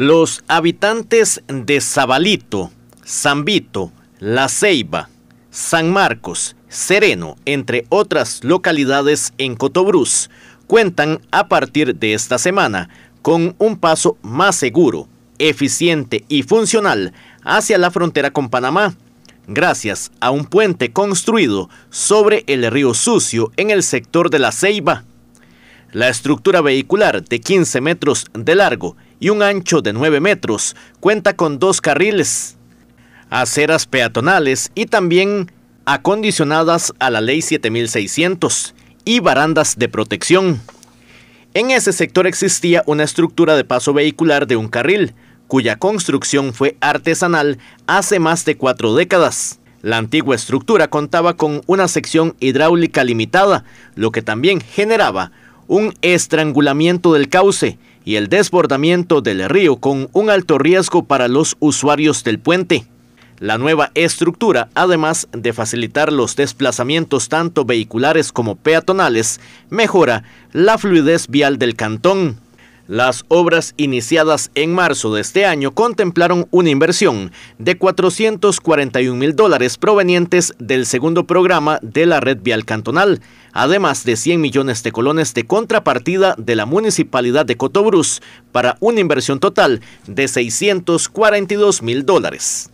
Los habitantes de Zabalito, Zambito, La Ceiba, San Marcos, Sereno, entre otras localidades en Cotobruz, cuentan a partir de esta semana con un paso más seguro, eficiente y funcional hacia la frontera con Panamá, gracias a un puente construido sobre el río Sucio en el sector de La Ceiba. La estructura vehicular de 15 metros de largo y un ancho de 9 metros cuenta con dos carriles, aceras peatonales y también acondicionadas a la Ley 7600 y barandas de protección. En ese sector existía una estructura de paso vehicular de un carril, cuya construcción fue artesanal hace más de cuatro décadas. La antigua estructura contaba con una sección hidráulica limitada, lo que también generaba un estrangulamiento del cauce y el desbordamiento del río con un alto riesgo para los usuarios del puente. La nueva estructura, además de facilitar los desplazamientos tanto vehiculares como peatonales, mejora la fluidez vial del cantón. Las obras iniciadas en marzo de este año contemplaron una inversión de 441 mil dólares provenientes del segundo programa de la red vial cantonal, además de 100 millones de colones de contrapartida de la municipalidad de Cotobruz para una inversión total de 642 mil dólares.